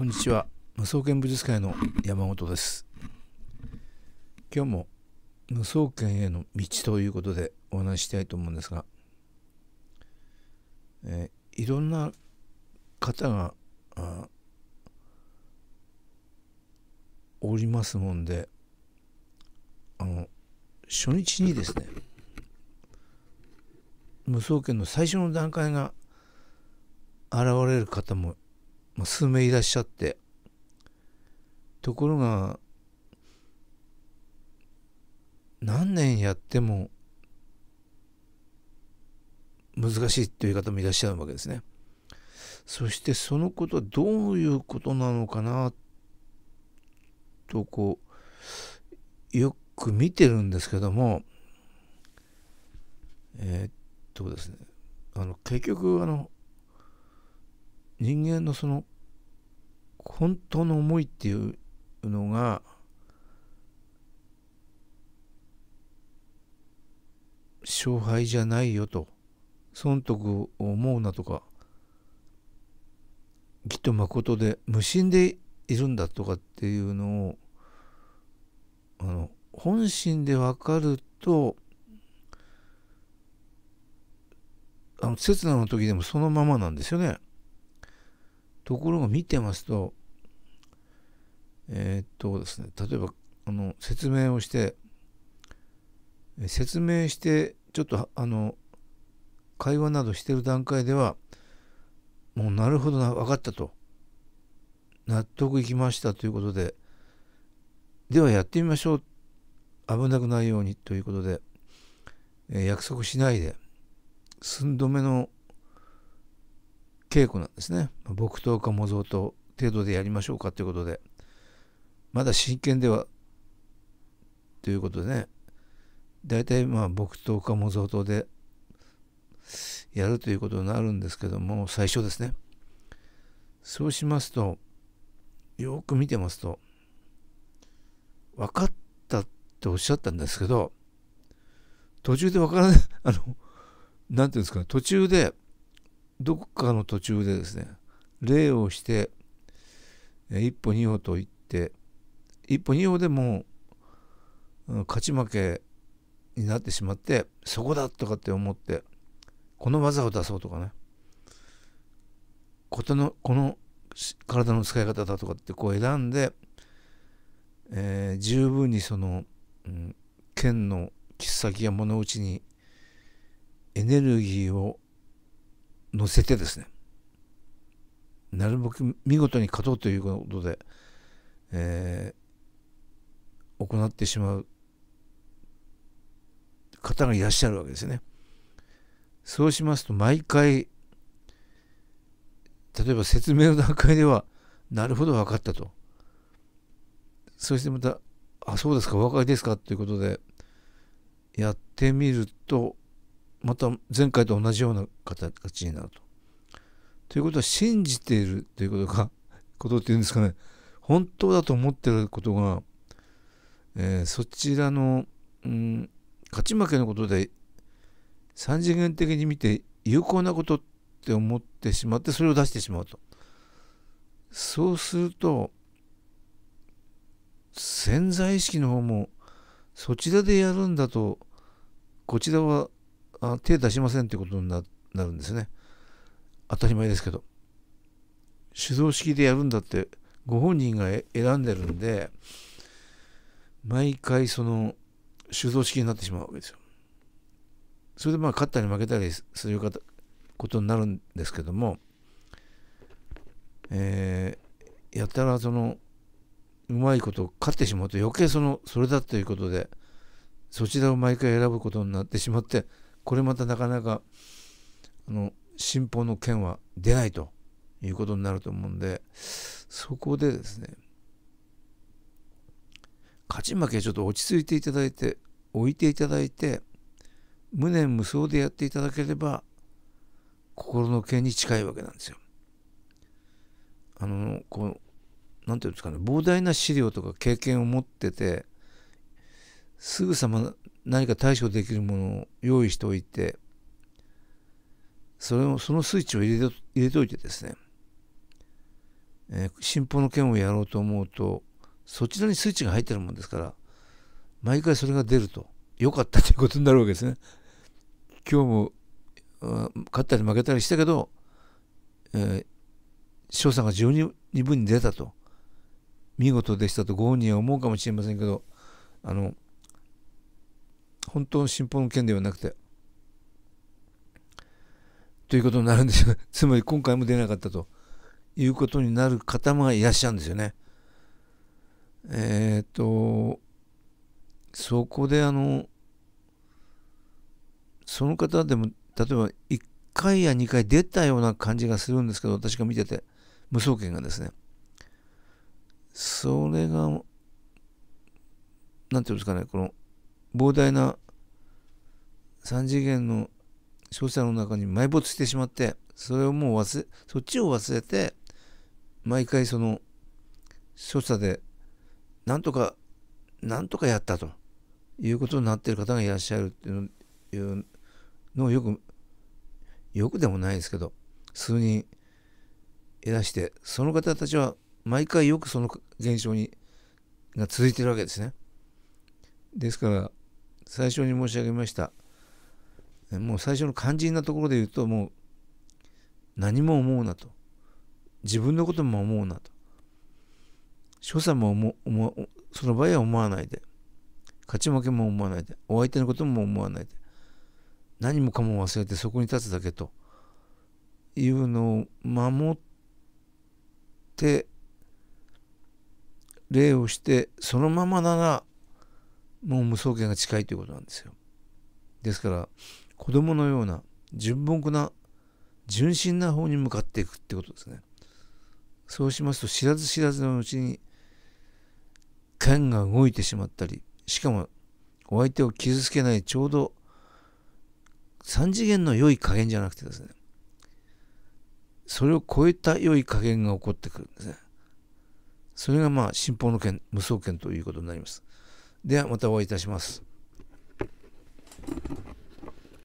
こんにちは無双剣武術会の山本です今日も無双剣への道ということでお話ししたいと思うんですが、えー、いろんな方がおりますもんであの初日にですね無双剣の最初の段階が現れる方も数名いらっしゃってところが何年やっても難しいという方もいらっしゃるわけですね。そしてそのことはどういうことなのかなとこうよく見てるんですけどもえー、っとですねあの結局あの人間のその本当の思いっていうのが勝敗じゃないよと損得を思うなとかきっと誠で無心でいるんだとかっていうのをあの本心で分かるとあの刹那の時でもそのままなんですよね。ところが見てますと、えー、っとですね、例えば、あの、説明をして、説明して、ちょっと、あの、会話などしてる段階では、もうなるほどな、分かったと。納得いきましたということで、ではやってみましょう。危なくないようにということで、えー、約束しないで、寸止めの稽古なんですね僕とか模造と程度でやりましょうかということでまだ真剣ではということでね大体まあ僕とか模造とでやるということになるんですけども最初ですねそうしますとよく見てますと分かったっておっしゃったんですけど途中で分からない あのなんていうんですかね途中でどこかの途中でですね礼をして一歩二歩と言って一歩二歩でも勝ち負けになってしまってそこだとかって思ってこの技を出そうとかねことのこの体の使い方だとかってこう選んで、えー、十分にその、うん、剣の切っ先や物打ちにエネルギーを乗せてですねなるべく見事に勝とうということで、えー、行ってしまう方がいらっしゃるわけですね。そうしますと毎回例えば説明の段階ではなるほど分かったとそしてまたあそうですかお分かりですかということでやってみるとまた前回と同じような形になると。ということは信じているということか ことっていうんですかね本当だと思ってることが、えー、そちらの、うん、勝ち負けのことで三次元的に見て有効なことって思ってしまってそれを出してしまうと。そうすると潜在意識の方もそちらでやるんだとこちらはあ手出しませんってことになるんですね。当たり前ですけど。手動式でやるんだってご本人が選んでるんで、毎回その手動式になってしまうわけですよ。それでまあ勝ったり負けたりすることになるんですけども、えー、やたらそのうまいこと勝ってしまうと余計そのそれだということでそちらを毎回選ぶことになってしまってこれまたなかなかあの新法の件は出ないということになると思うんでそこでですね勝ち負けちょっと落ち着いていただいて置いていただいて無念無双でやっていただければ心の剣に近いわけなんですよ。あのこう何て言うんですかね膨大な資料とか経験を持っててすぐさま何か対処できるものを用意しておいてそれをそのスイッチを入れ入れといてですね、えー、新法の件をやろうと思うとそちらにスイッチが入ってるもんですから毎回それが出ると良かったということになるわけですね。今日も勝ったり負けたりしたけど、えー、翔さんが十二分に出たと見事でしたとご本人は思うかもしれませんけどあの本当の信奉の件ではなくてということになるんですよ つまり今回も出なかったということになる方もいらっしゃるんですよねえっ、ー、とそこであのその方でも例えば1回や2回出たような感じがするんですけど私が見てて無双剣がですねそれがなんていうんですかねこの膨大な3次元の消費の中に埋没してしまってそれをもう忘れそっちを忘れて毎回その所作でなんとかなんとかやったということになっている方がいらっしゃるっていうのをよくよくでもないですけど数人いらしてその方たちは毎回よくその現象にが続いてるわけですね。ですから最初に申し上げましたもう最初の肝心なところで言うともう何も思うなと自分のことも思うなと所作も思その場合は思わないで勝ち負けも思わないでお相手のことも思わないで何もかも忘れてそこに立つだけというのを守って礼をしてそのままならもう無双権が近いということなんですよ。ですから子供のような純朴な純真な方に向かっていくってことですね。そうしますと知らず知らずのうちに剣が動いてしまったりしかもお相手を傷つけないちょうど3次元の良い加減じゃなくてですねそれを超えた良い加減が起こってくるんですね。それがまあ信奉の剣無双剣ということになります。ではまたお会いいたします。